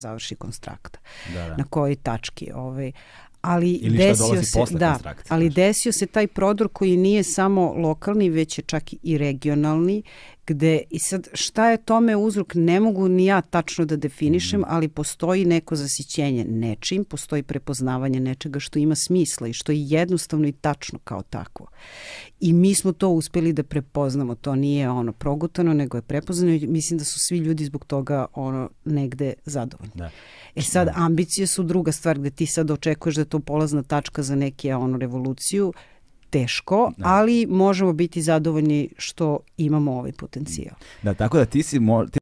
završi konstrakt. Da, da. Na kojoj tački. Ovaj. Ali Ili desio se, da, ali desio se taj prodor koji nije samo lokalni, već je čak i regionalni gde i sad šta je tome uzrok ne mogu ni ja tačno da definišem, mhm. ali postoji neko zasićenje nečim, postoji prepoznavanje nečega što ima smisla i što je jednostavno i tačno kao takvo. I mi smo to uspeli da prepoznamo, to nije ono progutano, nego je prepoznano i mislim da su svi ljudi zbog toga ono negde zadovoljni. Da. E sad, da. ambicije su druga stvar gde ti sad očekuješ da je to polazna tačka za neke ono revoluciju, teško, da. ali možemo biti zadovoljni što imamo ovaj potencijal. Da, tako da ti si, mo, ti